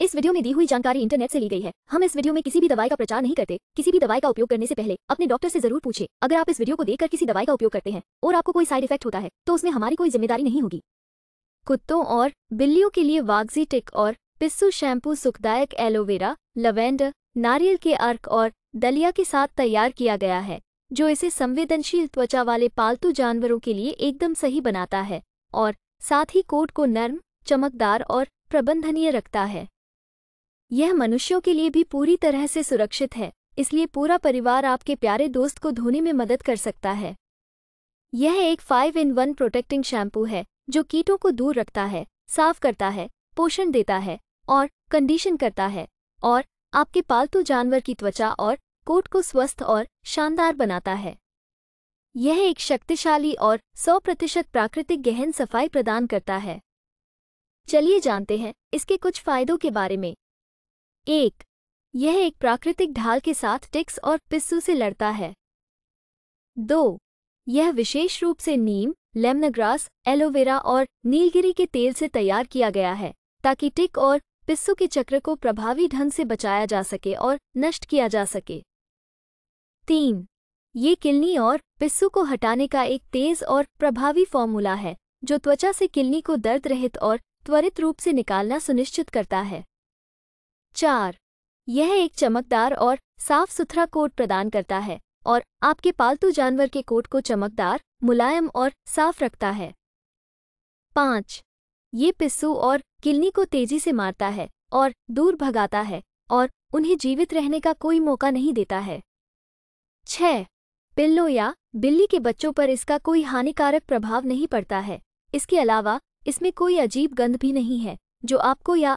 इस वीडियो में दी हुई जानकारी इंटरनेट से ली गई है हम इस वीडियो में किसी भी दवाई का प्रचार नहीं करते किसी भी दवाई का उपयोग करने से पहले अपने डॉक्टर से जरूर पूछे अगर आप इस वीडियो को देखकर किसी दवाई का उपयोग करते हैं और आपको कोई साइड इफेक्ट होता है तो उसमें हमारी कोई जिम्मेदारी नहीं होगी कुत्तों और बिल्लियों के लिए वागजी टिक और पिस्सू शैम्पू सुखदायक एलोवेरा लवेंडर नारियल के अर्क और दलिया के साथ तैयार किया गया है जो इसे संवेदनशील त्वचा वाले पालतू जानवरों के लिए एकदम सही बनाता है और साथ ही कोट को नर्म चमकदार और प्रबंधनीय रखता है यह मनुष्यों के लिए भी पूरी तरह से सुरक्षित है इसलिए पूरा परिवार आपके प्यारे दोस्त को धोने में मदद कर सकता है यह एक five in one protecting shampoo है जो कीटों को दूर रखता है साफ करता है पोषण देता है और कंडीशन करता है और आपके पालतू जानवर की त्वचा और कोट को स्वस्थ और शानदार बनाता है यह एक शक्तिशाली और 100 प्रतिशत प्राकृतिक गहन सफाई प्रदान करता है चलिए जानते हैं इसके कुछ फायदों के बारे में एक यह एक प्राकृतिक ढाल के साथ टिक्स और पिस्सू से लड़ता है दो यह विशेष रूप से नीम लेमनग्रास एलोवेरा और नीलगिरी के तेल से तैयार किया गया है ताकि टिक और पिस्सू के चक्र को प्रभावी ढंग से बचाया जा सके और नष्ट किया जा सके तीन ये किलनी और पिस्सू को हटाने का एक तेज और प्रभावी फॉर्मूला है जो त्वचा से किलनी को दर्द रहित और त्वरित रूप से निकालना सुनिश्चित करता है चार यह एक चमकदार और साफ सुथरा कोट प्रदान करता है और आपके पालतू जानवर के कोट को चमकदार मुलायम और साफ रखता है पाँच ये पिस्सू और किलनी को तेजी से मारता है और दूर भगाता है और उन्हें जीवित रहने का कोई मौका नहीं देता है छ पिल्लों या बिल्ली के बच्चों पर इसका कोई हानिकारक प्रभाव नहीं पड़ता है इसके अलावा इसमें कोई अजीब गंध भी नहीं है जो आपको या